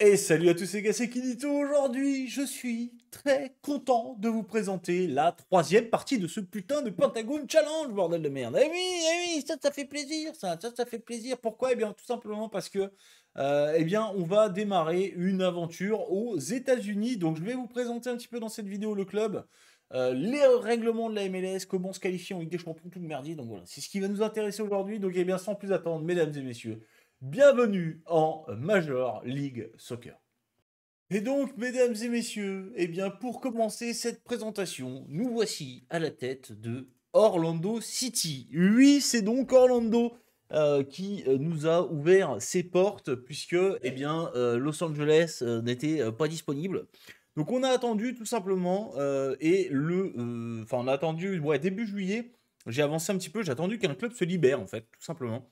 Et salut à tous, les gars, c'est Kinito. Aujourd'hui, je suis très content de vous présenter la troisième partie de ce putain de Pentagone Challenge, bordel de merde. Eh oui, eh oui, ça, ça fait plaisir, ça, ça, fait plaisir. Pourquoi Eh bien, tout simplement parce que, euh, eh bien, on va démarrer une aventure aux États-Unis. Donc, je vais vous présenter un petit peu dans cette vidéo le club. Euh, les règlements de la MLS, comment se qualifier en Ligue des Champions, tout le merdier. Donc voilà, c'est ce qui va nous intéresser aujourd'hui. Donc, eh bien, sans plus attendre, mesdames et messieurs, Bienvenue en Major League Soccer. Et donc, mesdames et messieurs, eh bien, pour commencer cette présentation, nous voici à la tête de Orlando City. Oui, c'est donc Orlando euh, qui euh, nous a ouvert ses portes puisque, eh bien, euh, Los Angeles n'était pas disponible. Donc, on a attendu tout simplement et le, enfin, on a attendu début juillet. J'ai avancé un petit peu, j'ai attendu qu'un club se libère en fait, tout simplement.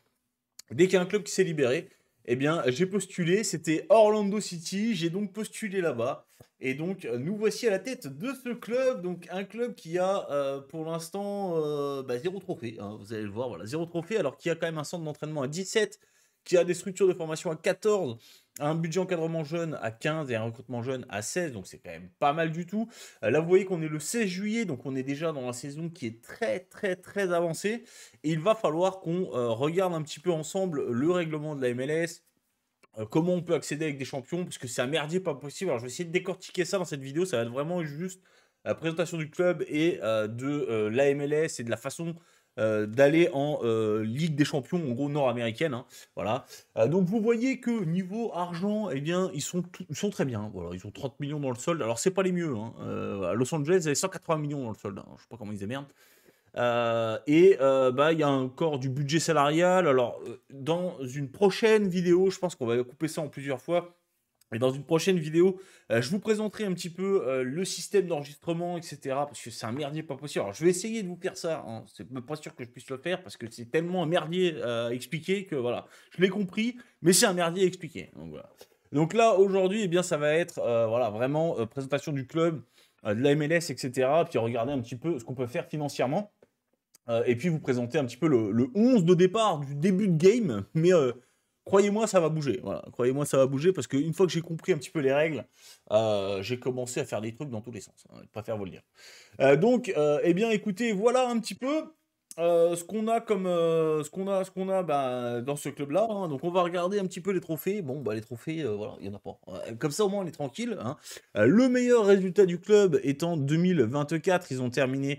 Dès qu'il y a un club qui s'est libéré, eh bien, j'ai postulé. C'était Orlando City. J'ai donc postulé là-bas. Et donc, euh, nous voici à la tête de ce club. Donc, un club qui a euh, pour l'instant euh, bah, zéro trophée. Hein. vous allez le voir, voilà, zéro trophée. Alors qu'il y a quand même un centre d'entraînement à 17 qui a des structures de formation à 14, un budget encadrement jeune à 15 et un recrutement jeune à 16, donc c'est quand même pas mal du tout. Euh, là, vous voyez qu'on est le 16 juillet, donc on est déjà dans la saison qui est très très très avancée, et il va falloir qu'on euh, regarde un petit peu ensemble le règlement de la MLS, euh, comment on peut accéder avec des champions, parce que c'est un merdier pas possible. Alors je vais essayer de décortiquer ça dans cette vidéo, ça va être vraiment juste la présentation du club et de la MLS et de la façon euh, d'aller en euh, Ligue des Champions, en gros nord-américaine. Hein, voilà. Euh, donc vous voyez que niveau argent, eh bien, ils sont, sont très bien. Voilà, ils ont 30 millions dans le solde. Alors c'est pas les mieux. Hein. à Los Angeles, ils avaient 180 millions dans le solde. Hein. Je sais pas comment ils émergent. et bah, il y a encore du budget salarial. Alors dans une prochaine vidéo, je pense qu'on va couper ça en plusieurs fois. Et dans une prochaine vidéo, euh, je vous présenterai un petit peu euh, le système d'enregistrement, etc. Parce que c'est un merdier pas possible. Alors, je vais essayer de vous faire ça. Hein. C'est pas sûr que je puisse le faire parce que c'est tellement un merdier euh, à expliquer que voilà, je l'ai compris, mais c'est un merdier expliqué. Donc Donc là, aujourd'hui, eh bien, ça va être voilà vraiment présentation du club, de la MLS, etc. Puis regarder un petit peu ce qu'on peut faire financièrement. et puis vous présenter un petit peu le, le 11 de départ du début de game, mais croyez-moi, ça va bouger. Voilà. Croyez-moi, ça va bouger parce qu'une fois que j'ai compris un petit peu les règles, euh, j'ai commencé à faire des trucs dans tous les sens. Hein, je préfère vous le dire. Euh, donc, euh, eh bien, écoutez, voilà un petit peu. ce qu'on a comme ce qu'on a ce qu'on a ben, dans ce club là hein. donc on va regarder un petit peu les trophées bon bah les trophées voilà il n'y en a pas comme ça au moins on est tranquille hein. le meilleur résultat du club étant 2024 ils ont terminé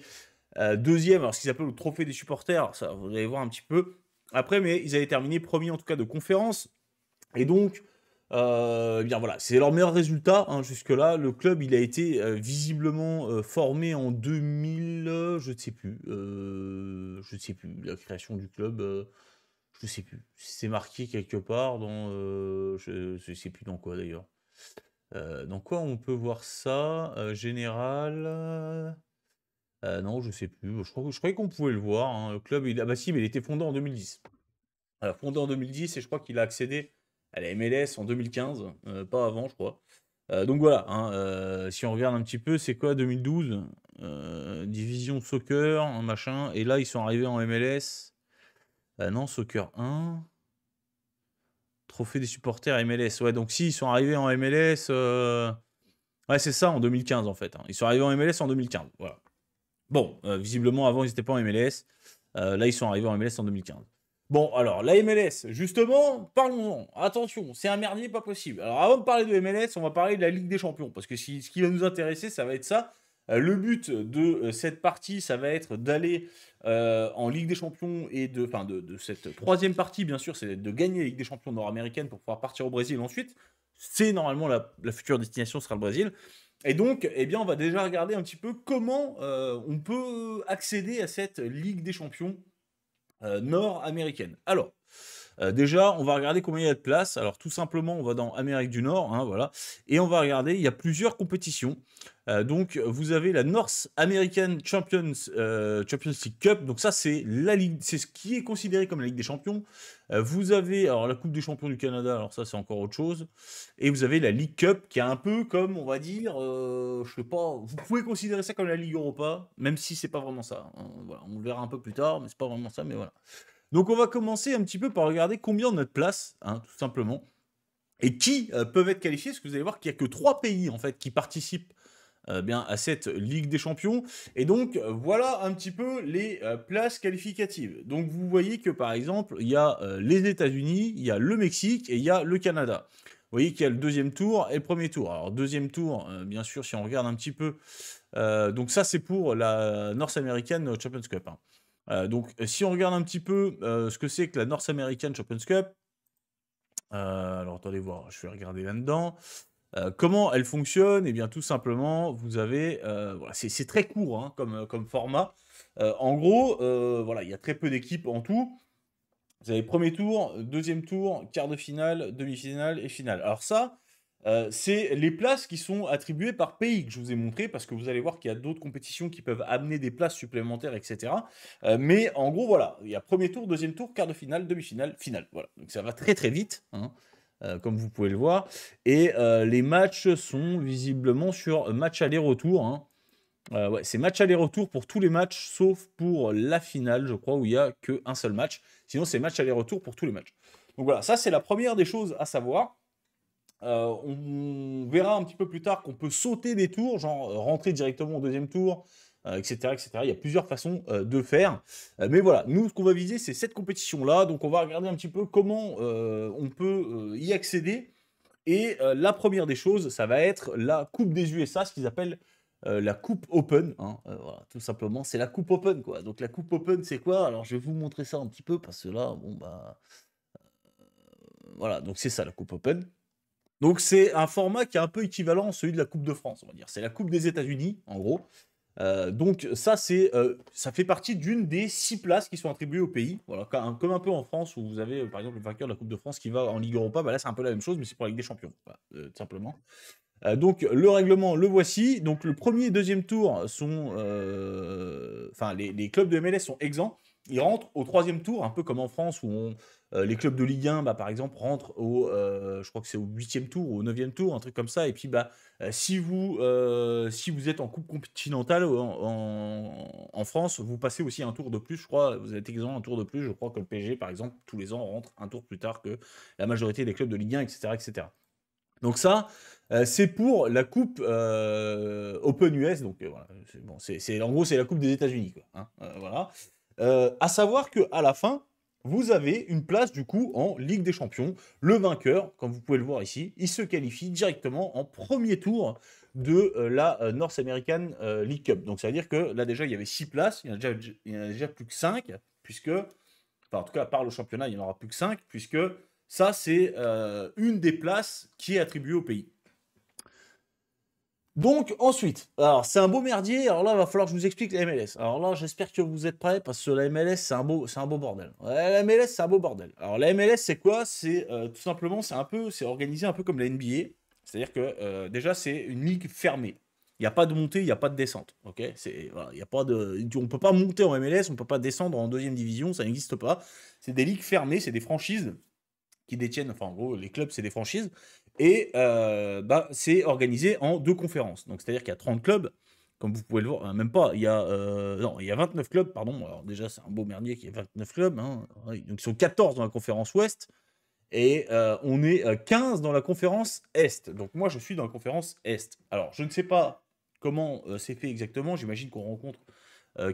deuxième alors ce qu'ils appellent le trophée des supporters ça vous allez voir un petit peu après, mais ils avaient terminé premier en tout cas de conférence. Et donc, euh, eh bien voilà, c'est leur meilleur résultat hein, jusque-là. Le club, il a été euh, visiblement euh, formé en 2000, je ne sais plus, je ne sais plus, la création du club, je ne sais plus. C'est marqué quelque part dans, je ne sais plus dans quoi d'ailleurs. dans quoi on peut voir ça Général euh, non, je sais plus. Je, crois, je croyais qu'on pouvait le voir. Hein. Le club, il, ah bah si, mais il était fondé en 2010. Alors, fondé en 2010, et je crois qu'il a accédé à la MLS en 2015, euh, pas avant, je crois. Euh, donc voilà, hein, si on regarde un petit peu, c'est quoi 2012 Division soccer, machin. Et là, ils sont arrivés en MLS. non, soccer 1. Trophée des supporters MLS. Ouais, donc si, ils sont arrivés en MLS. Ouais, c'est ça, en 2015, en fait. Hein. Ils sont arrivés en MLS en 2015. Voilà. Bon, euh, visiblement, avant, ils n'étaient pas en MLS. Euh, là, ils sont arrivés en MLS en 2015. Bon, alors, la MLS, justement, parlons-en. Attention, c'est un merdier pas possible. Alors, avant de parler de MLS, on va parler de la Ligue des Champions. Parce que si, ce qui va nous intéresser, ça va être ça. Euh, le but de cette partie, ça va être d'aller en Ligue des Champions et de, enfin, de, cette troisième partie, bien sûr, c'est de gagner la Ligue des Champions nord-américaine pour pouvoir partir au Brésil ensuite. C'est normalement la, la future destination sera le Brésil. Et donc, eh bien, on va déjà regarder un petit peu comment euh, on peut accéder à cette Ligue des Champions euh, nord-américaine. Alors, euh, déjà, on va regarder combien il y a de places. Alors, tout simplement, on va dans Amérique du Nord, hein, voilà, et on va regarder, il y a plusieurs compétitions. Euh, donc, vous avez la North American euh, Champions, League Cup. Donc, ça, c'est la ligue, c'est ce qui est considéré comme la Ligue des Champions. Euh, vous avez alors la Coupe des Champions du Canada. Alors, ça, c'est encore autre chose. Et vous avez la League Cup, qui est un peu comme, on va dire, je sais pas. Vous pouvez considérer ça comme la Ligue Europa, même si c'est pas vraiment ça. Hein. On, le verra un peu plus tard, mais c'est pas vraiment ça. Mais voilà. Donc, on va commencer un petit peu par regarder combien de notre hein, tout simplement et qui peuvent être qualifiés, parce que vous allez voir qu'il n'y a que trois pays en fait qui participent euh, bien, à cette Ligue des Champions. Et donc, voilà un petit peu les euh, places qualificatives. Donc, vous voyez que, par exemple, il y a euh, les États-Unis, il y a le Mexique et il y a le Canada. Vous voyez qu'il y a le deuxième tour et le premier tour. Alors, deuxième tour, bien sûr, si on regarde un petit peu... donc, ça, c'est pour la North American Champions Cup. Hein. donc, si on regarde un petit peu ce que c'est que la North American Champions Cup, alors attendez voir, je vais regarder là-dedans. Euh, comment elle fonctionne Eh bien, tout simplement, vous avez. Euh, voilà, c'est très court hein, euh, comme, format. en gros, voilà, il y a très peu d'équipes en tout. Vous avez premier tour, deuxième tour, quart de finale, demi-finale et finale. Alors, ça, c'est les places qui sont attribuées par pays que je vous ai montré parce que vous allez voir qu'il y a d'autres compétitions qui peuvent amener des places supplémentaires, etc. mais en gros, voilà, il y a premier tour, deuxième tour, quart de finale, demi-finale, finale. Voilà, donc ça va très très vite. Hein. Euh, comme vous pouvez le voir. Et euh, les matchs sont visiblement sur match aller-retour. Hein. Euh, ouais, c'est match aller-retour pour tous les matchs, sauf pour la finale, je crois, où il n'y a qu'un seul match. Sinon, c'est match aller-retour pour tous les matchs. Donc voilà, ça c'est la première des choses à savoir. on verra un petit peu plus tard qu'on peut sauter des tours, genre rentrer directement au deuxième tour, etc., euh, etc. Il y a plusieurs façons euh, de faire. Euh, mais voilà, nous, ce qu'on va viser, c'est cette compétition-là. Donc, on va regarder un petit peu comment on peut y accéder. Et la première des choses, ça va être la Coupe des USA, ce qu'ils appellent la coupe open, hein. tout simplement, c'est la coupe open quoi. Donc la coupe open, c'est quoi Alors je vais vous montrer ça un petit peu parce que là, bon bah voilà, donc c'est ça la coupe open. Donc c'est un format qui est un peu équivalent à celui de la Coupe de France, on va dire. C'est la Coupe des États-Unis, en gros. Euh, donc ça, c'est, euh, ça fait partie d'une des six places qui sont attribuées au pays. Voilà, comme un peu en France où vous avez euh, par exemple le vainqueur de la Coupe de France qui va en Ligue Europa, bah là c'est un peu la même chose, mais c'est pour la Ligue des Champions, tout simplement. donc le règlement, le voici. Donc le premier et deuxième tour sont, enfin les, les, clubs de MLS sont exempts. Ils rentrent au troisième tour, un peu comme en France où on, euh, les clubs de Ligue 1, bah, par exemple, rentrent au, euh, je crois que c'est au huitième tour ou au 9 9e tour, un truc comme ça. Et puis, bah, euh, si vous, êtes en coupe continentale en, France, vous passez aussi un tour de plus. Je crois, vous êtes un tour de plus. Je crois que le PSG, par exemple, tous les ans rentre un tour plus tard que la majorité des clubs de Ligue 1, etc., etc. Donc ça, c'est pour la coupe Open US. Donc c'est, bon, en gros c'est la coupe des États-Unis, quoi. Hein, voilà. à savoir que à la fin, vous avez une place du coup en Ligue des Champions. Le vainqueur, comme vous pouvez le voir ici, il se qualifie directement en premier tour de euh, la euh, North American euh, League Cup. Donc ça veut dire que là déjà il y avait 6 places, il y en a déjà, plus que 5, puisque, en tout cas à part le championnat, il n'y en aura plus que 5, puisque ça c'est une des places qui est attribuée au pays. Donc ensuite, alors c'est un beau merdier, alors là il va falloir que je vous explique la MLS. Alors là j'espère que vous êtes prêts parce que la MLS c'est un beau, un beau bordel. La MLS c'est un beau bordel. Alors la MLS c'est quoi C'est euh, tout simplement c'est un peu, c'est organisé un peu comme la NBA. C'est-à-dire que euh, déjà c'est une ligue fermée. Il n'y a pas de montée, il n'y a pas de descente. Ok, ne a pas de, on peut pas monter en MLS, on ne peut pas descendre en deuxième division, ça n'existe pas. C'est des ligues fermées, c'est des franchises qui détiennent, enfin en gros, les clubs, c'est des franchises, et euh, bah, c'est organisé en deux conférences. Donc c'est-à-dire qu'il y a 30 clubs, comme vous pouvez le voir, euh, même pas, il y a, euh, non, il y a 29 clubs, pardon, alors déjà c'est un beau merdier qui est 29 clubs, hein. donc ils sont 14 dans la conférence Ouest, et on est 15 dans la conférence Est. Donc moi je suis dans la conférence Est. Alors je ne sais pas comment c'est fait exactement, j'imagine qu'on rencontre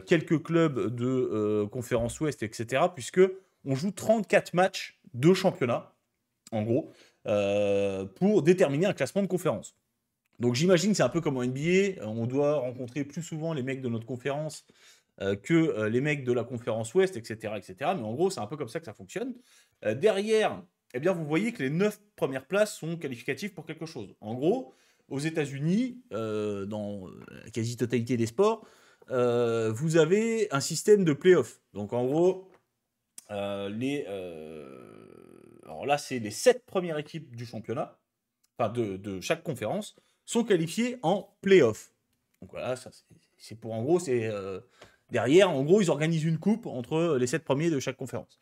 quelques clubs de conférence Ouest, etc., puisque on joue 34 matchs deux championnats, en gros, euh, pour déterminer un classement de conférence. Donc j'imagine c'est un peu comme en NBA, euh, on doit rencontrer plus souvent les mecs de notre conférence euh, que les mecs de la conférence Ouest, etc., etc. Mais en gros, c'est un peu comme ça que ça fonctionne. derrière, eh bien, vous voyez que les neuf premières places sont qualificatives pour quelque chose. En gros, aux États-Unis, dans la quasi-totalité des sports, vous avez un système de play-off. Donc en gros, euh, les, euh, alors là, c'est les sept premières équipes du championnat, enfin de, chaque conférence, sont qualifiées en playoff. Donc voilà, c'est pour en gros, c'est euh, derrière, en gros, ils organisent une coupe entre les sept premiers de chaque conférence.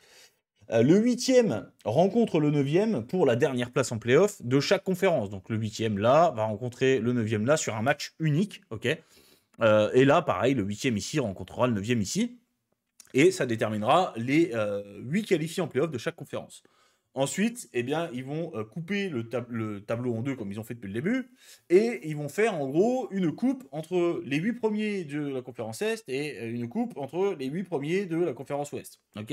Le huitième rencontre le neuvième pour la dernière place en playoff de chaque conférence. Donc le huitième là va rencontrer le neuvième là sur un match unique, ok. et là, pareil, le huitième ici rencontrera le neuvième ici. Et ça déterminera les euh, huit qualifiés en playoff de chaque conférence. Ensuite, eh bien, ils vont euh, couper le, tableau en deux comme ils ont fait depuis le début, et ils vont faire en gros une coupe entre les huit premiers de la conférence Est et euh, une coupe entre les huit premiers de la conférence Ouest. Ok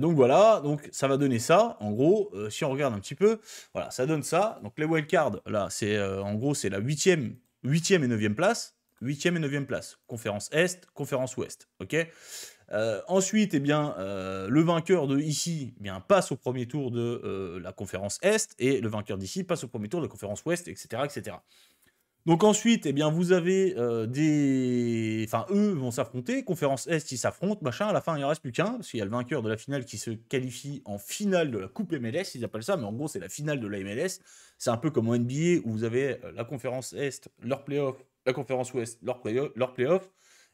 Donc voilà, donc ça va donner ça. En gros, si on regarde un petit peu, voilà, ça donne ça. Donc les wildcards, là, c'est en gros c'est la huitième, e et neuvième place, huitième et neuvième place, conférence Est, conférence Ouest. Ok euh, ensuite, eh bien, euh, le vainqueur de ici eh bien, passe au premier tour de euh, la conférence Est et le vainqueur d'ici passe au premier tour de la conférence Ouest, etc. etc. Donc ensuite, eh bien, vous avez des... Enfin, eux vont s'affronter. Conférence Est, ils s'affrontent, machin. À la fin, il en reste plus qu'un, parce qu'il y a le vainqueur de la finale qui se qualifie en finale de la Coupe MLS, ils appellent ça, mais en gros, c'est la finale de la MLS. C'est un peu comme en NBA, où vous avez la conférence Est, leur playoff, la conférence Ouest, leur playoff, leur playoff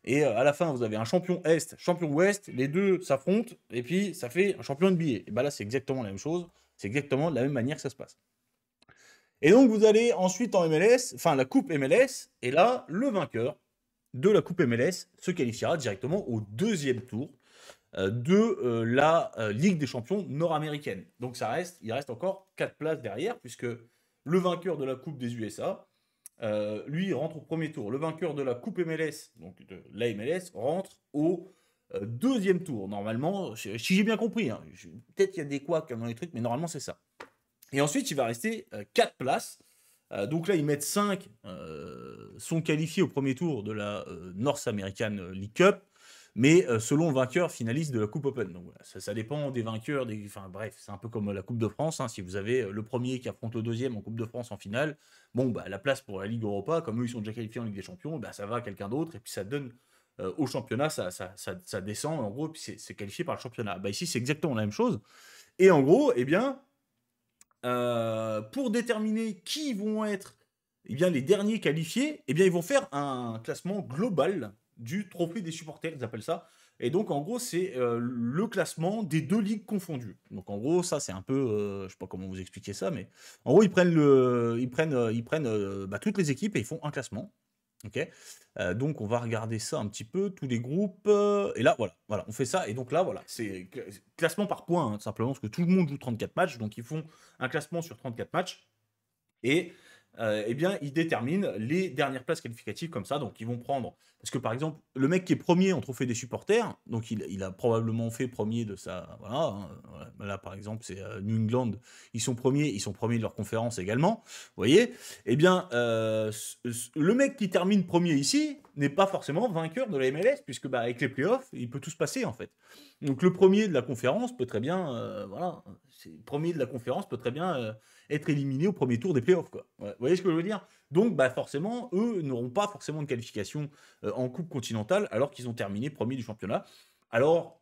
et euh, à la fin, vous avez un champion Est, champion Ouest, les deux s'affrontent, et puis ça fait un champion de billets. Et bien là, c'est exactement la même chose, c'est exactement de la même manière que ça se passe. Et donc, vous allez ensuite en MLS, enfin la Coupe MLS, et là, le vainqueur de la Coupe MLS se qualifiera directement au deuxième tour euh, de euh, la Ligue des champions nord-américaine. Donc ça reste, il reste encore quatre places derrière, puisque le vainqueur de la Coupe des USA euh, lui, rentre au premier tour. Le vainqueur de la Coupe MLS, donc de la MLS, rentre au euh, deuxième tour. Normalement, si j'ai bien compris, hein, peut-être qu'il y a des couacs dans les trucs, mais normalement, c'est ça. Et ensuite, il va rester euh, quatre 4 places. donc là, ils mettent 5, sont qualifiés au premier tour de la North American League Cup mais euh, selon le vainqueur finaliste de la Coupe Open. Donc ça, dépend des vainqueurs. Des, enfin bref, c'est un peu comme la Coupe de France. Hein. si vous avez euh, le premier qui affronte le deuxième en Coupe de France en finale, bon, bah, la place pour la Ligue Europa, comme eux ils sont déjà qualifiés en Ligue des Champions, bah, ça va à quelqu'un d'autre et puis ça donne euh, au championnat, ça, ça, ça, descend en gros, puis c'est qualifié par le championnat. Bah, ici, c'est exactement la même chose. Et en gros, eh bien, pour déterminer qui vont être eh bien, les derniers qualifiés, eh bien, ils vont faire un classement global du trophée des supporters, ils appellent ça. Et donc, en gros, c'est euh, le classement des deux ligues confondues. Donc, en gros, ça, c'est un peu, euh, je sais pas comment vous expliquer ça, mais en gros, ils prennent, le, ils prennent, euh, ils prennent bah, toutes les équipes et ils font un classement. Ok. donc, on va regarder ça un petit peu, tous les groupes. et là, voilà, voilà, on fait ça. Et donc là, voilà, c'est classement par points, hein, simplement, parce que tout le monde joue 34 matchs. Donc, ils font un classement sur 34 matchs. Et euh, eh bien, ils déterminent les dernières places qualificatives comme ça. Donc, ils vont prendre. Parce que, par exemple, le mec qui est premier en trophée des supporters, donc il, a probablement fait premier de sa. Voilà. Hein, là, par exemple, c'est euh, New England. Ils sont premiers. Ils sont premiers de leur conférence également. Vous voyez Eh bien, euh, le mec qui termine premier ici n'est pas forcément vainqueur de la MLS, puisque, bah, avec les playoffs, il peut tout se passer, en fait. Donc, le premier de la conférence peut très bien. voilà. Premier de la conférence peut très bien être éliminé au premier tour des playoffs. Quoi. Vous voyez ce que je veux dire Donc, bah, forcément, eux n'auront pas forcément de qualification euh, en Coupe continentale alors qu'ils ont terminé premier du championnat. Alors,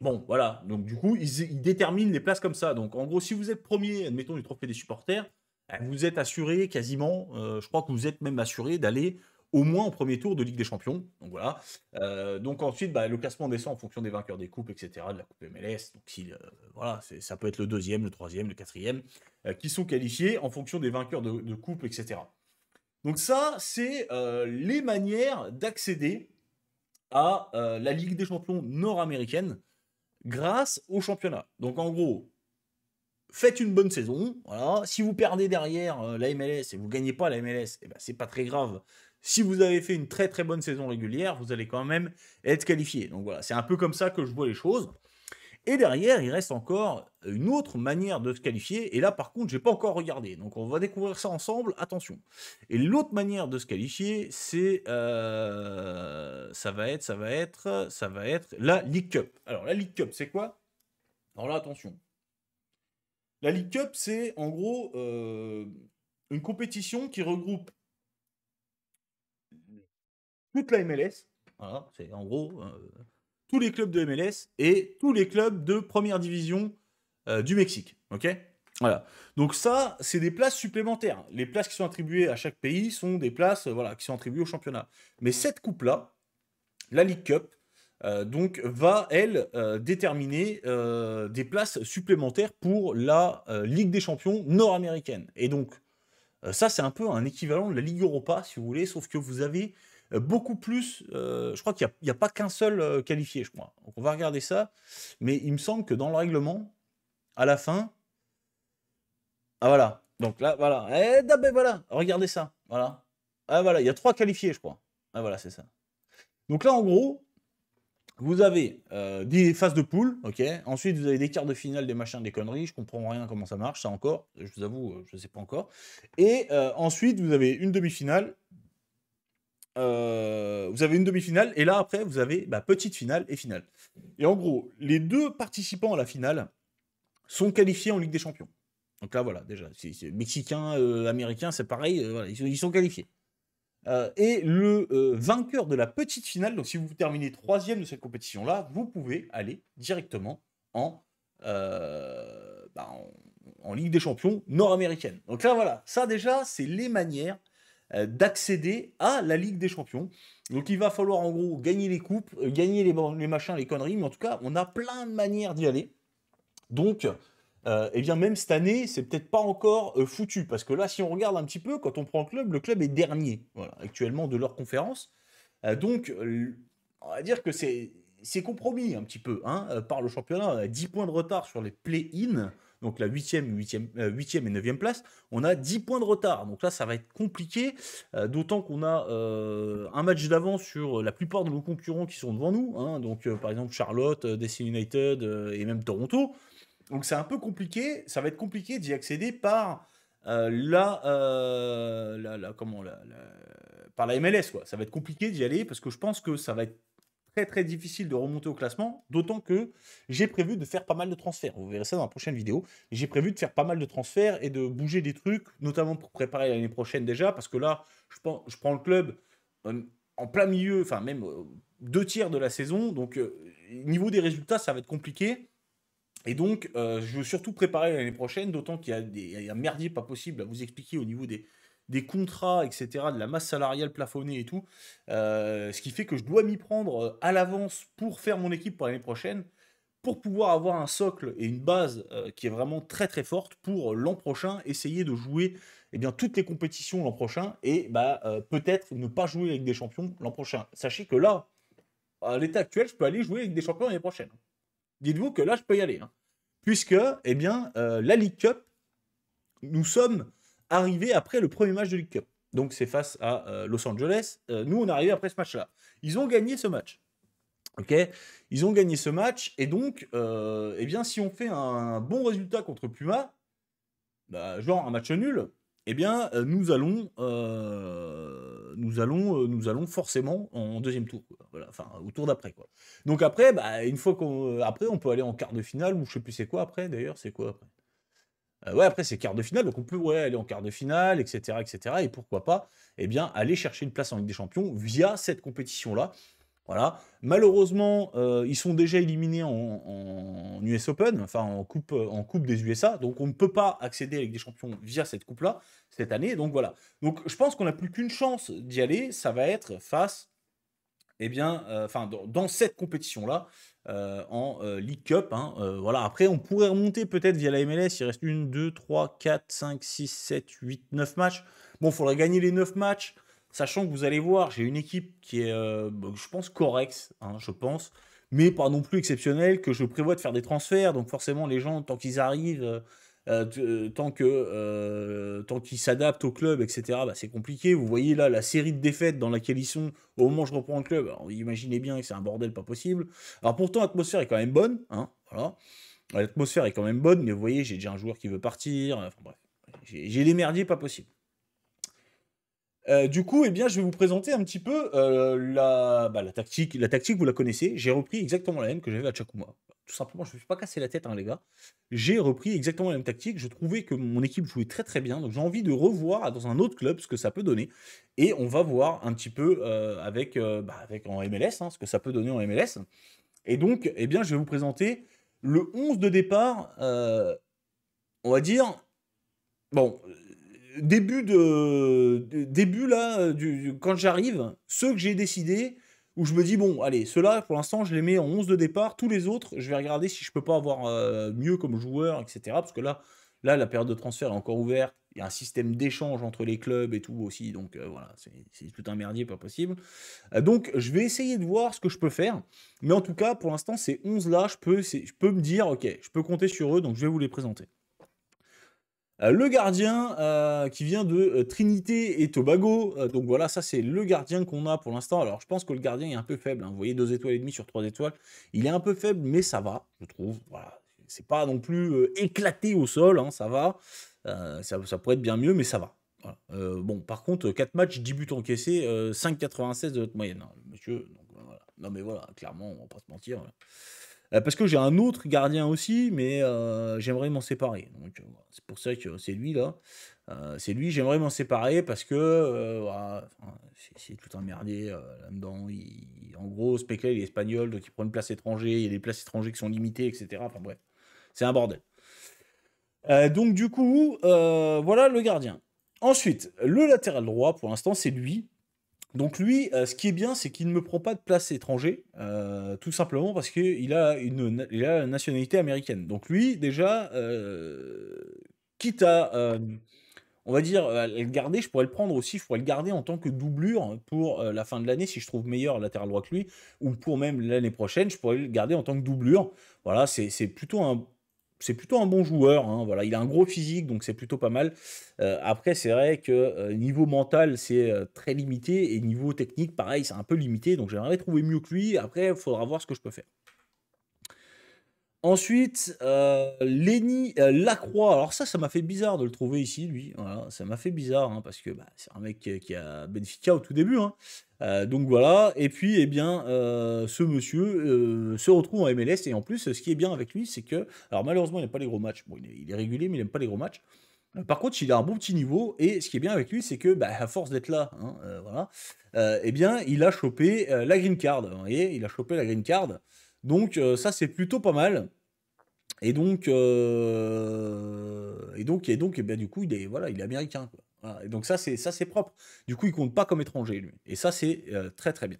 bon, voilà. Donc, du coup, ils, déterminent les places comme ça. Donc, en gros, si vous êtes premier, admettons, du trophée des supporters, bah, vous êtes assuré quasiment, euh, je crois que vous êtes même assuré d'aller au moins en premier tour de Ligue des Champions. Donc voilà. Euh, donc ensuite, bah, le classement descend en fonction des vainqueurs des coupes, etc. De la coupe MLS. Donc si, euh, ça peut être le deuxième, le troisième, le quatrième, euh, qui sont qualifiés en fonction des vainqueurs de, coupes, etc. Donc ça, c'est les manières d'accéder à la Ligue des Champions nord-américaine grâce au championnat. Donc en gros, faites une bonne saison. Voilà. Si vous perdez derrière la MLS et vous gagnez pas la MLS, eh ben, c'est pas très grave si vous avez fait une très très bonne saison régulière, vous allez quand même être qualifié. Donc voilà, c'est un peu comme ça que je vois les choses. Et derrière, il reste encore une autre manière de se qualifier. Et là, par contre, je n'ai pas encore regardé. Donc, on va découvrir ça ensemble. Attention. Et l'autre manière de se qualifier, c'est euh, ça va être, ça va être, ça va être la League Cup. Alors, la League Cup, c'est quoi Alors là, attention. La League Cup, c'est en gros euh, une compétition qui regroupe toute la MLS. Voilà, c'est en gros euh, tous les clubs de MLS et tous les clubs de première division euh, du Mexique. Ok Voilà. Donc ça, c'est des places supplémentaires. Les places qui sont attribuées à chaque pays sont des places euh, voilà, qui sont attribuées au championnat. Mais cette coupe-là, la League Cup, donc va, elle, déterminer des places supplémentaires pour la Ligue des champions nord-américaine. Et donc, euh, ça, c'est un peu un équivalent de la Ligue Europa, si vous voulez, sauf que vous avez euh, beaucoup plus. Euh, je crois qu'il n'y a, pas qu'un seul qualifié, je crois. Donc on va regarder ça. Mais il me semble que dans le règlement, à la fin. Ah voilà. Donc là, voilà. Eh, d'abord, voilà. Regardez ça. Voilà. Ah voilà, il y a trois qualifiés, je crois. Ah voilà, c'est ça. Donc là, en gros, vous avez euh, des phases de poule, ok. Ensuite, vous avez des quarts de finale, des machins, des conneries. Je comprends rien comment ça marche, ça encore. Je vous avoue, euh, je ne sais pas encore. Et euh, ensuite, vous avez une demi-finale. vous avez une demi-finale et là après vous avez bah, petite finale et finale. Et en gros, les deux participants à la finale sont qualifiés en Ligue des Champions. Donc là voilà déjà, c'est, c'est mexicain, américain, c'est pareil, voilà, ils sont qualifiés. Euh, et le euh, vainqueur de la petite finale. Donc si vous terminez troisième de cette compétition-là, vous pouvez aller directement en, euh, bah, en, Ligue des Champions nord-américaine. Donc là voilà, ça déjà, c'est les manières d'accéder à la Ligue des Champions. Donc il va falloir en gros gagner les coupes, gagner les, les machins, les conneries, mais en tout cas, on a plein de manières d'y aller. Donc et euh, eh bien même cette année, c'est peut-être pas encore euh, foutu. Parce que là, si on regarde un petit peu, quand on prend le club, le club est dernier actuellement de leur conférence. Euh, donc, on va dire que c'est, compromis un petit peu hein, par le championnat. On a 10 points de retard sur les play-in, donc la 8e, 8 et 9e place. On a 10 points de retard. Donc là, ça va être compliqué, d'autant qu'on a un match d'avance sur la plupart de nos concurrents qui sont devant nous. Hein. donc, par exemple, Charlotte, DC United et même Toronto. Donc c'est un peu compliqué, ça va être compliqué d'y accéder par euh, euh, la, par la MLS quoi. Ça va être compliqué d'y aller parce que je pense que ça va être très très difficile de remonter au classement, d'autant que j'ai prévu de faire pas mal de transferts. Vous verrez ça dans la prochaine vidéo. J'ai prévu de faire pas mal de transferts et de bouger des trucs, notamment pour préparer l'année prochaine déjà, parce que là, je prends, je prends le club euh, en plein milieu, enfin même deux tiers de la saison. Donc, niveau des résultats, ça va être compliqué. Et donc, euh, je veux surtout préparer l'année prochaine, d'autant qu'il y, a un merdier pas possible à vous expliquer au niveau des, contrats, etc., de la masse salariale plafonnée et tout. Euh, ce qui fait que je dois m'y prendre euh, à l'avance pour faire mon équipe pour l'année prochaine, pour pouvoir avoir un socle et une base qui est vraiment très très forte pour l'an prochain, essayer de jouer eh bien, toutes les compétitions l'an prochain et bah, peut-être ne pas jouer avec des champions l'an prochain. Sachez que là, à l'état actuel, je peux aller jouer avec des champions l'année prochaine dites-vous que là, je peux y aller. Hein. Puisque, eh bien, euh, la League Cup, nous sommes arrivés après le premier match de League Cup. Donc, c'est face à euh, Los Angeles. Euh, nous, on est arrivé après ce match-là. Ils ont gagné ce match. OK Ils ont gagné ce match. Et donc, eh bien, si on fait un bon résultat contre Puma, bah, genre un match nul, eh bien, euh, nous allons, euh, nous allons, euh, nous allons forcément en deuxième tour, enfin au tour d'après, quoi. Donc après, bah, une fois qu'on, après, on peut aller en quart de finale ou je sais plus c'est quoi après. D'ailleurs, c'est quoi après Ouais, après c'est quart de finale, donc on peut ouais aller en quart de finale, etc., etc. Et pourquoi pas, eh bien, aller chercher une place en Ligue des Champions via cette compétition-là voilà. Malheureusement, euh, ils sont déjà éliminés en, US Open, enfin en coupe, en coupe des USA. Donc on ne peut pas accéder avec des champions via cette coupe-là cette année. Donc voilà. Donc je pense qu'on n'a plus qu'une chance d'y aller. Ça va être face, eh bien, euh, enfin dans, cette compétition-là. Euh, en League Cup. Hein. voilà. Après, on pourrait remonter peut-être via la MLS. Il reste une, deux, trois, quatre, 5, 6, 7, huit, 9 matchs. Bon, il faudrait gagner les 9 matchs. Sachant que vous allez voir, j'ai une équipe qui est, euh, bah, je pense, correcte, hein, je pense, mais pas non plus exceptionnelle, que je prévois de faire des transferts. Donc forcément, les gens, tant qu'ils arrivent, euh, euh, tant qu'ils s'adaptent au club, etc. Bah, c'est compliqué. Vous voyez là la série de défaites dans laquelle ils sont au moment où je reprends le club. imaginez bien que c'est un bordel pas possible. Alors pourtant l'atmosphère est quand même bonne, hein, Voilà, l'atmosphère est quand même bonne, mais vous voyez j'ai déjà un joueur qui veut partir. bref, j'ai les merdiers pas possible. Euh, du coup, eh bien, je vais vous présenter un petit peu euh, bah, la, tactique. La tactique, vous la connaissez. J'ai repris exactement la même que j'avais à Chakuma. Tout simplement, je ne me pas casser la tête, hein, les gars. J'ai repris exactement la même tactique. Je trouvais que mon équipe jouait très très bien. Donc, j'ai envie de revoir dans un autre club ce que ça peut donner. Et on va voir un petit peu euh, avec, bah, avec en MLS hein, ce que ça peut donner en MLS. Et donc, eh bien, je vais vous présenter le 11 de départ. on va dire, bon, début de, début là quand j'arrive, ceux que j'ai décidé où je me dis bon, allez, ceux-là pour l'instant, je les mets en 11 de départ, tous les autres, je vais regarder si je peux pas avoir euh, mieux comme joueur, etc. parce que là là la période de transfert est encore ouverte, il y a un système d'échange entre les clubs et tout aussi donc euh, voilà, c'est tout un merdier pas possible. Euh, donc je vais essayer de voir ce que je peux faire, mais en tout cas, pour l'instant, ces 11 là, je peux je peux me dire OK, je peux compter sur eux, donc je vais vous les présenter. Euh, le gardien euh, qui vient de euh, Trinité et Tobago. donc voilà, ça c'est le gardien qu'on a pour l'instant. Alors je pense que le gardien est un peu faible. Hein. Vous voyez, 2 étoiles et demie sur 3 étoiles. Il est un peu faible, mais ça va, je trouve. Voilà. C'est pas non plus éclaté au sol, hein, ça va. ça, pourrait être bien mieux, mais ça va. bon, par contre, 4 matchs, 10 buts encaissés, 5,96 de notre moyenne. Hein, monsieur, Non mais voilà, clairement, on va pas se mentir. Euh, parce que j'ai un autre gardien aussi, mais euh, j'aimerais m'en séparer. Donc euh, c'est pour ça que c'est lui là. c'est lui, j'aimerais m'en séparer parce que c'est tout emmerdé là-dedans. En gros, Speckler il est espagnol, donc il prend une place étrangère, il y a des places étrangères qui sont limitées, etc. Enfin bref, c'est un bordel. donc du coup, voilà le gardien. Ensuite, le latéral droit, pour l'instant, c'est lui. Donc lui, euh, ce qui est bien, c'est qu'il ne me prend pas de place étranger, euh, tout simplement parce qu'il a une il a une nationalité américaine. Donc lui, déjà, euh, quitte à, on va dire, le garder, je pourrais le prendre aussi, je pourrais le garder en tant que doublure pour la fin de l'année, si je trouve meilleur latéral droit que lui, ou pour même l'année prochaine, je pourrais le garder en tant que doublure. Voilà, c'est plutôt un c'est plutôt un bon joueur. Hein, voilà, il a un gros physique, donc c'est plutôt pas mal. Euh, après, c'est vrai que euh, niveau mental, c'est euh, très limité et niveau technique, pareil, c'est un peu limité. Donc j'aimerais trouver mieux que lui. Après, il faudra voir ce que je peux faire. Ensuite, euh, Lenny euh, Lacroix. Alors ça, ça m'a fait bizarre de le trouver ici, lui. Voilà, ça m'a fait bizarre hein, parce que bah, c'est un mec qui, a Benfica au tout début. Hein. Euh, donc voilà. Et puis, eh bien, euh, ce monsieur se retrouve en MLS et en plus, ce qui est bien avec lui, c'est que, alors malheureusement, il n'aime pas les gros matchs. Bon, il est, régulier, mais il n'aime pas les gros matchs. Par contre, il a un bon petit niveau, et ce qui est bien avec lui, c'est que, bah, à force d'être là, hein, voilà, eh bien, il a chopé la green card. Vous voyez, il a chopé la green card. Donc euh, ça c'est plutôt pas mal. Et donc, euh, et donc, et eh ben, du coup, il est, voilà, il est américain. Quoi. Et donc ça, c'est ça, c'est propre. Du coup, il compte pas comme étranger lui. Et ça, c'est euh, très très bien.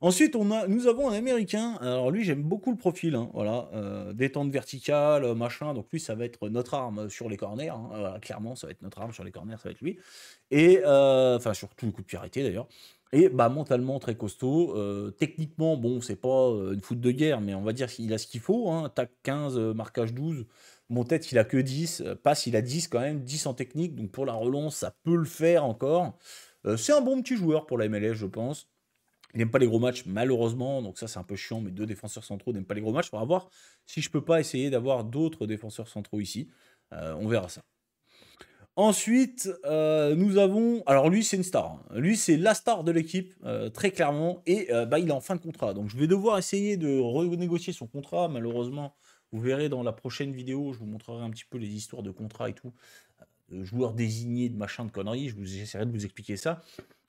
Ensuite, on nous avons un Américain. Alors lui, j'aime beaucoup le profil. Hein, voilà, détente verticale, machin. Donc lui, ça va être notre arme sur les corners. Hein. clairement, ça va être notre arme sur les corners. Ça va être lui. Et enfin, sur tout le coup de pied d'ailleurs. Et bah, mentalement très costaud. Euh, techniquement, bon, c'est pas euh, une foot de guerre, mais on va dire qu'il a ce qu'il faut. Hein. Tac 15, euh, marquage 12. Mon tête, il a que 10. Passe, il a 10 quand même. 10 en technique. Donc pour la relance, ça peut le faire encore. c'est un bon petit joueur pour la MLS, je pense. Il n'aime pas les gros matchs, malheureusement. Donc ça, c'est un peu chiant. Mes deux défenseurs centraux n'aiment pas les gros matchs. On va voir si je peux pas essayer d'avoir d'autres défenseurs centraux ici. on verra ça. Ensuite, euh, nous avons. Alors, lui, c'est une star. Hein. Lui, c'est la star de l'équipe, euh, très clairement. Et euh, bah, il est en fin de contrat. Donc, je vais devoir essayer de renégocier son contrat. Malheureusement, vous verrez dans la prochaine vidéo, je vous montrerai un petit peu les histoires de contrat et tout. Joueur joueurs désignés, de machin, de conneries. Je vous essaierai de vous expliquer ça.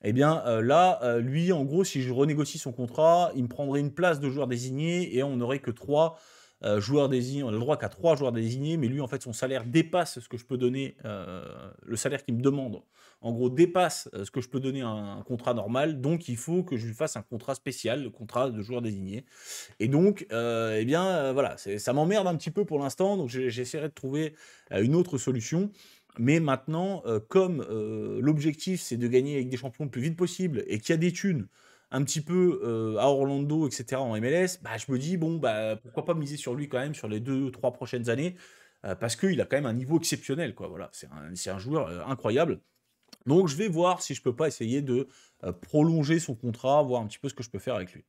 Eh bien, là, lui, en gros, si je renégocie son contrat, il me prendrait une place de joueur désigné et on n'aurait que trois. 3 euh, joueur désigné, on a le droit qu'à trois joueurs désignés, mais lui, en fait, son salaire dépasse ce que je peux donner, euh, le salaire qu'il me demande, en gros, dépasse euh, ce que je peux donner à un contrat normal, donc il faut que je lui fasse un contrat spécial, le contrat de joueur désigné. Et donc, eh bien, voilà, ça m'emmerde un petit peu pour l'instant, donc j'essaierai de trouver une autre solution. Mais maintenant, comme l'objectif, c'est de gagner avec des champions le plus vite possible et qu'il y a des thunes, un petit peu euh, à Orlando, etc. en MLS, bah, je me dis, bon, bah, pourquoi pas miser sur lui quand même sur les deux, trois prochaines années, euh, parce qu'il a quand même un niveau exceptionnel, quoi. Voilà, c'est un, joueur euh, incroyable. Donc je vais voir si je peux pas essayer de prolonger son contrat, voir un petit peu ce que je peux faire avec lui.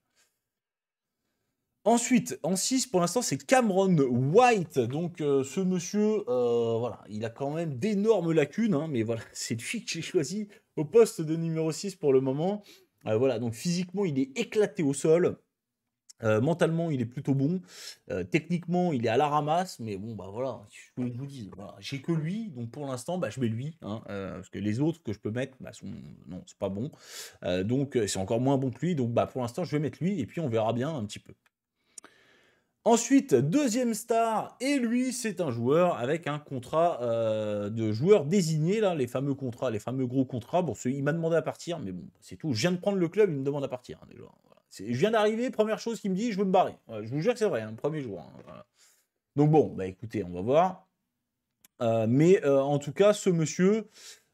Ensuite, en 6, pour l'instant, c'est Cameron White. Donc, ce monsieur, voilà, il a quand même d'énormes lacunes, hein, mais voilà, c'est lui que j'ai choisi au poste de numéro 6 pour le moment. Euh, voilà, donc physiquement, il est éclaté au sol. Euh, mentalement, il est plutôt bon. Euh, techniquement, il est à la ramasse, mais bon, bah voilà, je vous dis, j'ai que lui, donc pour l'instant, bah, je mets lui, hein, parce que les autres que je peux mettre, bah, sont, non, c'est pas bon. donc, c'est encore moins bon que lui, donc bah, pour l'instant, je vais mettre lui, et puis on verra bien un petit peu. Ensuite, deuxième star, et lui, c'est un joueur avec un contrat euh, de joueur désigné, là, les fameux contrats, les fameux gros contrats. Bon, il m'a demandé à partir, mais bon, c'est tout. Je viens de prendre le club, il me demande à partir. Hein, je viens d'arriver, première chose qu'il me dit, je veux me barrer. je vous jure que c'est vrai, le hein, premier jour. Hein, Donc bon, bah écoutez, on va voir. Euh, mais euh, en tout cas, ce monsieur,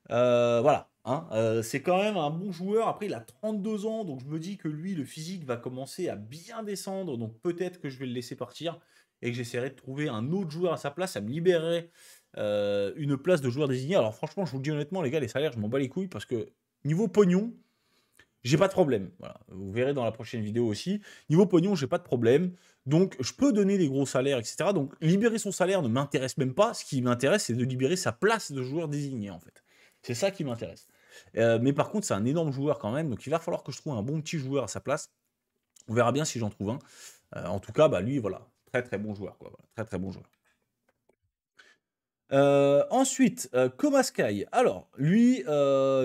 voilà, Hein. Euh, c'est quand même un bon joueur. Après, il a 32 ans, donc je me dis que lui, le physique va commencer à bien descendre. Donc peut-être que je vais le laisser partir et que j'essaierai de trouver un autre joueur à sa place. Ça me libérerait euh, une place de joueur désigné. Alors franchement, je vous le dis honnêtement, les gars, les salaires, je m'en bats les couilles parce que niveau pognon, j'ai pas de problème. Vous verrez dans la prochaine vidéo aussi. Niveau pognon, j'ai pas de problème. Donc, je peux donner des gros salaires, etc. Donc, libérer son salaire ne m'intéresse même pas. Ce qui m'intéresse, c'est de libérer sa place de joueur désigné, en fait. C'est ça qui m'intéresse. Euh, mais par contre, c'est un énorme joueur quand même. Donc il va falloir que je trouve un bon petit joueur à sa place. On verra bien si j'en trouve un. Euh, en tout cas, bah, lui, voilà. Très très bon joueur. Quoi. très très bon joueur. Euh, ensuite, Komaskai. Euh, Alors, lui,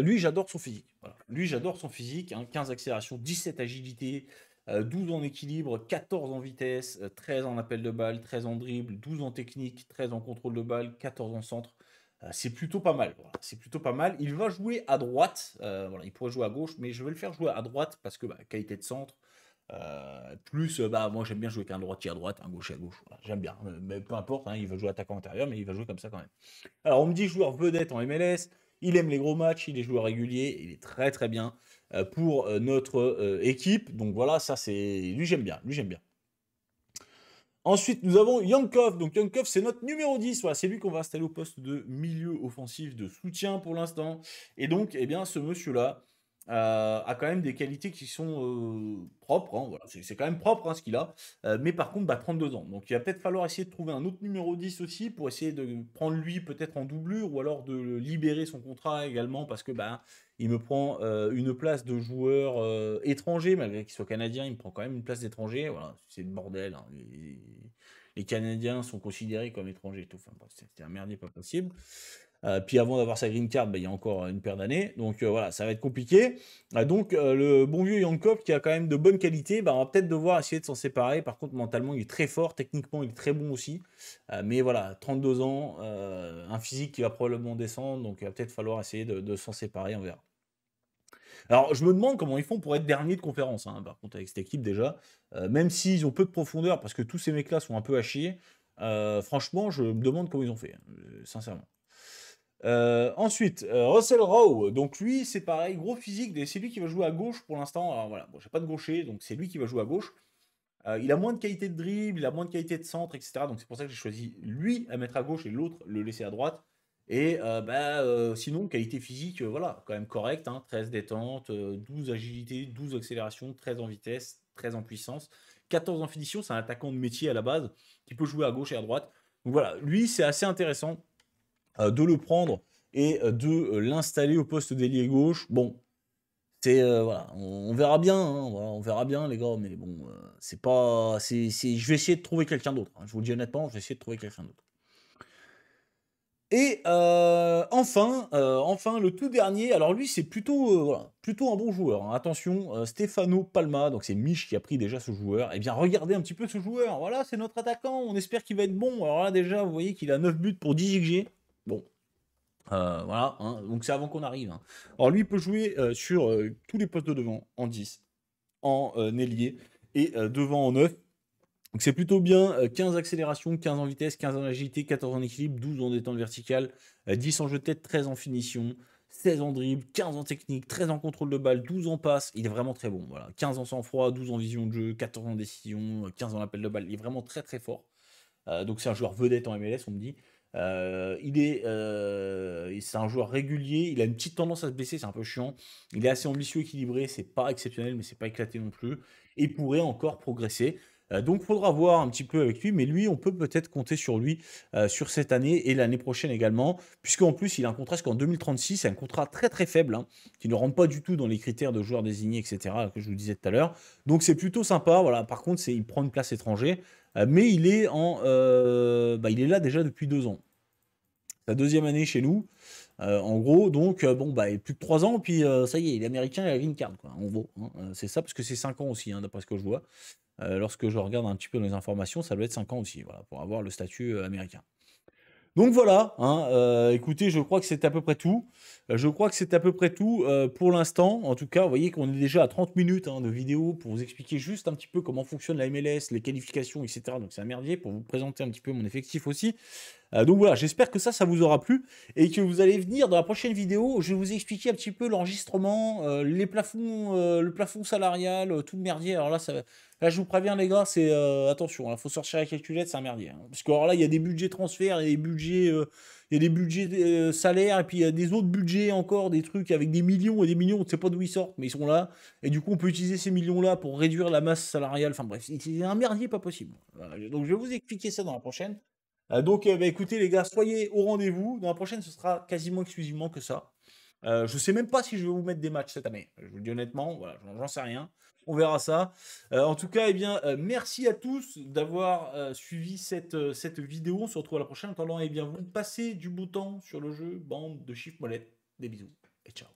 lui j'adore son physique. Lui, j'adore son physique. 15 hein. accélérations, 17 agilité, 12 en équilibre, 14 en vitesse, 13 en appel de balle, 13 en dribble, 12 en technique, 13 en contrôle de balle, 14 en centre. Euh, c'est plutôt pas mal. C'est plutôt pas mal. Il va jouer à droite. Euh, voilà, il pourrait jouer à gauche, mais je vais le faire jouer à droite parce que bah, qualité de centre. Euh, plus, bah, moi j'aime bien jouer qu'un droitier à droite, un gaucher à gauche. j'aime bien. Mais peu importe, hein, il va jouer attaquant intérieur, mais il va jouer comme ça quand même. Alors on me dit joueur vedette en MLS. Il aime les gros matchs, il est joueur régulier, il est très très bien pour notre équipe. Donc voilà, ça c'est. Lui j'aime bien. Lui j'aime bien. Ensuite, nous avons Yankov. Donc Yankov, c'est notre numéro 10. Voilà, c'est lui qu'on va installer au poste de milieu offensif de soutien pour l'instant. Et donc, eh bien, ce monsieur-là euh, a quand même des qualités qui sont euh, propres. Hein, voilà. C'est quand même propre hein, ce qu'il a. Euh, mais par contre, bah, 32 ans. Donc il va peut-être falloir essayer de trouver un autre numéro 10 aussi pour essayer de prendre lui peut-être en doublure ou alors de libérer son contrat également parce que bah, il me prend euh, une place de joueur euh, étranger, malgré qu'il soit canadien, il me prend quand même une place d'étranger. Voilà, c'est le bordel. Hein. Les, Canadiens sont considérés comme étrangers. tout. c'était un merdier pas possible. Euh, puis avant d'avoir sa green card, bah, il y a encore une paire d'années. Donc voilà, ça va être compliqué. donc le bon vieux Yankov, qui a quand même de bonnes qualités, bah, va peut-être devoir essayer de s'en séparer. Par contre, mentalement, il est très fort. Techniquement, il est très bon aussi. mais voilà, 32 ans, un physique qui va probablement descendre. Donc il va peut-être falloir essayer de s'en séparer. On verra. Alors, je me demande comment ils font pour être dernier de conférence, hein, par contre, avec cette équipe déjà. Euh, même s'ils ont peu de profondeur, parce que tous ces mecs-là sont un peu à chier, euh, franchement, je me demande comment ils ont fait, euh, sincèrement. ensuite, Russell Rowe, donc lui, c'est pareil, gros physique, c'est lui qui va jouer à gauche pour l'instant. voilà, j'ai pas de gaucher, donc c'est lui qui va jouer à gauche. il a moins de qualité de dribble, il a moins de qualité de centre, etc. Donc c'est pour ça que j'ai choisi lui à mettre à gauche et l'autre le laisser à droite. Et bah, sinon, qualité physique, voilà, quand même correcte. 13 détente, 12 agilité, 12 accélération, 13 en vitesse, 13 en puissance, 14 en finition. C'est un attaquant de métier à la base qui peut jouer à gauche et à droite. voilà, lui, c'est assez intéressant de le prendre et de l'installer au poste d'ailier gauche. Bon, c'est voilà, on, verra bien, hein, on verra bien les gars, mais bon, c'est pas, c'est, je vais essayer de trouver quelqu'un d'autre. Hein. je vous le dis honnêtement, je vais essayer de trouver quelqu'un d'autre. Et euh, enfin, euh, enfin, le tout dernier, alors lui, c'est plutôt, euh, plutôt un bon joueur. Hein. Attention, Stefano Palma, donc c'est Mich qui a pris déjà ce joueur. Eh bien, regardez un petit peu ce joueur. Voilà, c'est notre attaquant. On espère qu'il va être bon. Alors là, déjà, vous voyez qu'il a 9 buts pour 10 XG. Bon. voilà, hein. donc c'est avant qu'on arrive. Alors hein. lui, il peut jouer sur tous les postes de devant, en 10, en ailier, et devant en 9. Donc c'est plutôt bien, 15 euh, accélérations, 15 en vitesse, 15 en agilité, 14 en équilibre, 12 en détente verticale, 10 euh, en jeu de tête, 13 en finition, 16 en dribble, 15 en technique, 13 en contrôle de balle, 12 en passe, il est vraiment très bon. Voilà. 15 en sang-froid, 12 en vision de jeu, 14 en décision, 15 euh, en appel de balle, il est vraiment très très fort. donc c'est un joueur vedette en MLS, on me dit. il est, c'est un joueur régulier. Il a une petite tendance à se baisser, c'est un peu chiant. Il est assez ambitieux, équilibré. C'est pas exceptionnel, mais c'est pas éclaté non plus. Et pourrait encore progresser. Euh, donc, il faudra voir un petit peu avec lui, mais lui, on peut peut-être compter sur lui euh, sur cette année et l'année prochaine également, puisqu'en plus, il a un contrat jusqu'en 2036, c'est un contrat très très faible, hein, qui ne rentre pas du tout dans les critères de joueurs désignés, etc., que je vous disais tout à l'heure. Donc, c'est plutôt sympa. Voilà. Par contre, il prend une place étrangère, euh, mais il est, en, bah, il est là déjà depuis deux ans. Sa deuxième année chez nous. en gros, donc, bon, bah, il plus de trois ans, puis ça y est, il est américain, il a une carte, quoi, en hein, c'est ça, parce que c'est cinq ans aussi, hein, d'après ce que je vois. Euh, lorsque je regarde un petit peu nos les informations, ça doit être 5 ans aussi, pour avoir le statut euh, américain. Donc voilà, hein, euh, écoutez, je crois que c'est à peu près tout. Je crois que c'est à peu près tout pour l'instant. En tout cas, vous voyez qu'on est déjà à 30 minutes hein, de vidéo pour vous expliquer juste un petit peu comment fonctionne la MLS, les qualifications, etc. Donc c'est un merdier pour vous présenter un petit peu mon effectif aussi. Euh, donc voilà, j'espère que ça, ça vous aura plu et que vous allez venir dans la prochaine vidéo. Je vais vous expliquer un petit peu l'enregistrement, euh, les plafonds, euh, le plafond salarial, tout le merdier. Alors là, ça, là, je vous préviens les gars, c'est attention, il hein, faut sortir la calculette, c'est un merdier. Hein. Parce que là, il y a des budgets transferts, il y a des budgets, il y a des budgets salaires et puis il y a des autres budgets encore, des trucs avec des millions et des millions, on ne sait pas d'où ils sortent, mais ils sont là. Et du coup, on peut utiliser ces millions-là pour réduire la masse salariale. Enfin bref, c'est un merdier pas possible. Donc je vais vous expliquer ça dans la prochaine. Euh, donc, eh ben, écoutez, les gars, soyez au rendez-vous. Dans la prochaine, ce sera quasiment exclusivement que ça. Je euh, je sais même pas si je vais vous mettre des matchs cette année. Je vous le dis honnêtement, voilà, j'en sais rien. On verra ça. Euh, en tout cas, eh bien, merci à tous d'avoir suivi cette, cette vidéo. On se retrouve à la prochaine. En attendant, eh bien, vous passez du bouton temps sur le jeu. Bande de chiffres molettes. Des bisous et ciao.